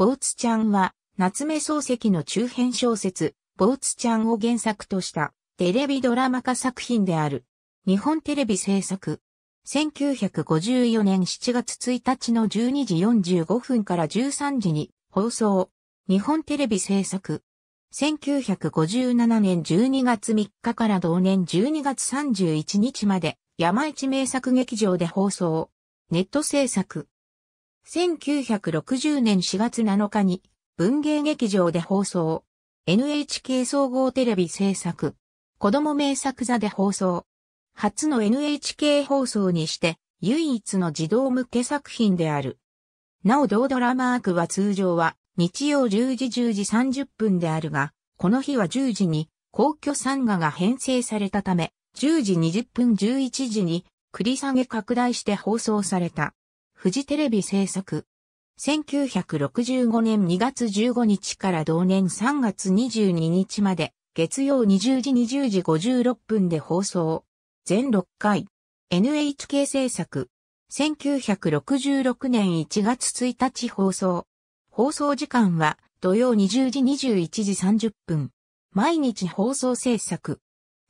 ボーツちゃんは、夏目漱石の中編小説、ボーツちゃんを原作としたテレビドラマ化作品である。日本テレビ制作。1954年7月1日の12時45分から13時に放送。日本テレビ制作。1957年12月3日から同年12月31日まで山一名作劇場で放送。ネット制作。1960年4月7日に文芸劇場で放送。NHK 総合テレビ制作。子供名作座で放送。初の NHK 放送にして唯一の児童向け作品である。なお同ドラマークは通常は日曜10時10時30分であるが、この日は10時に皇居参画が編成されたため、10時20分11時に繰り下げ拡大して放送された。フジテレビ制作。1965年2月15日から同年3月22日まで、月曜20時20時56分で放送。全6回。NHK 制作。1966年1月1日放送。放送時間は土曜20時21時30分。毎日放送制作。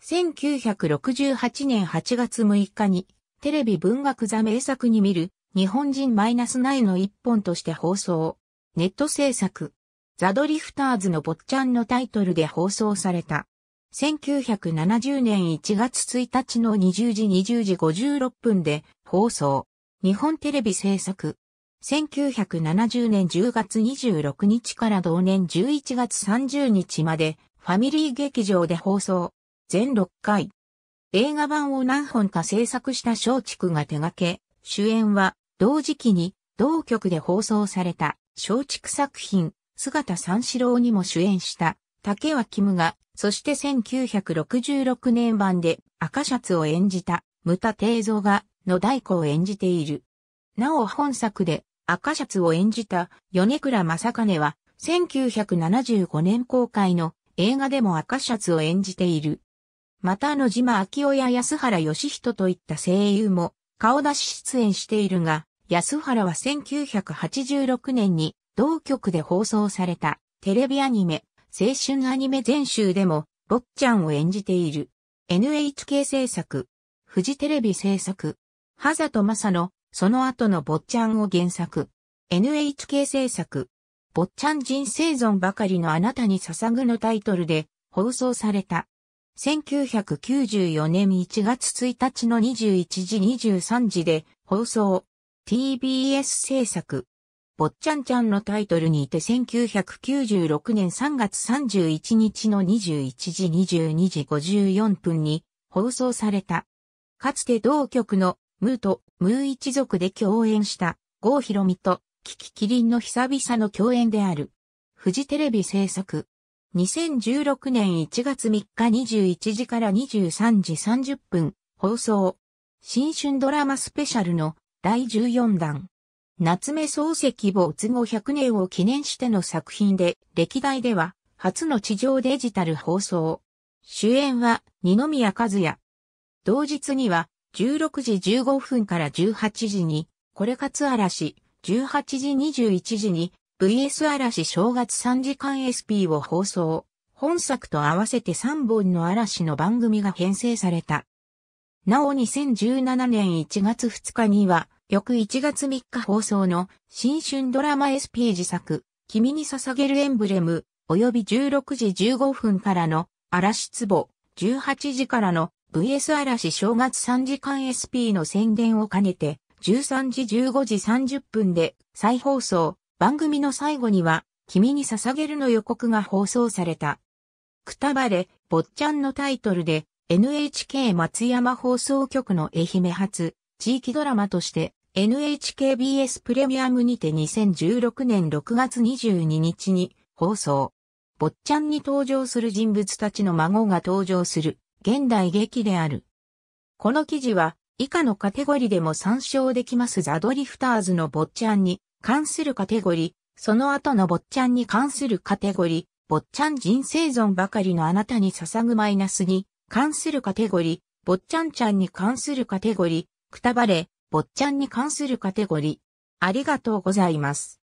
1968年8月6日にテレビ文学座名作に見る日本人マイナス内の一本として放送。ネット制作。ザ・ドリフターズの坊ちゃんのタイトルで放送された。1970年1月1日の20時20時56分で放送。日本テレビ制作。1970年10月26日から同年11月30日までファミリー劇場で放送。全6回。映画版を何本か制作した松竹が手掛け、主演は同時期に同局で放送された松竹作品姿三四郎にも主演した竹脇無が、そして1966年版で赤シャツを演じた無田定蔵が野太鼓を演じている。なお本作で赤シャツを演じた米倉正金は1975年公開の映画でも赤シャツを演じている。また野島明夫や安原義人といった声優も顔出し出演しているが、安原は1986年に同局で放送されたテレビアニメ、青春アニメ全集でも、坊ちゃんを演じている。NHK 制作、フジテレビ制作、ハザとマサの、その後の坊ちゃんを原作。NHK 制作、坊ちゃん人生存ばかりのあなたに捧ぐのタイトルで放送された。1994年1月1日の21時23時で放送。TBS 制作。ぼっちゃんちゃんのタイトルにて1996年3月31日の21時22時54分に放送された。かつて同局のムーとムー一族で共演した郷ひろみとキキキリンの久々の共演である。フジテレビ制作。2016年1月3日21時から23時30分放送。新春ドラマスペシャルの第14弾。夏目漱石没後100年を記念しての作品で、歴代では初の地上デジタル放送。主演は二宮和也。同日には16時15分から18時に、これかつ嵐、18時21時に、VS 嵐正月3時間 SP を放送。本作と合わせて3本の嵐の番組が編成された。なお2017年1月2日には、翌1月3日放送の新春ドラマ SP 自作、君に捧げるエンブレム、及び16時15分からの嵐壺、18時からの VS 嵐正月3時間 SP の宣伝を兼ねて、13時15時30分で再放送、番組の最後には、君に捧げるの予告が放送された。くたばれ、ぼっちゃんのタイトルで、NHK 松山放送局の愛媛発、地域ドラマとして、NHKBS プレミアムにて2016年6月22日に放送。坊ちゃんに登場する人物たちの孫が登場する現代劇である。この記事は以下のカテゴリでも参照できますザドリフターズの坊ちゃんに関するカテゴリ、その後の坊ちゃんに関するカテゴリ、坊ちゃん人生存ばかりのあなたに捧ぐマイナスに関するカテゴリー、っちゃんちゃんに関するカテゴリー、くたばれ、坊ちゃんに関するカテゴリー。ありがとうございます。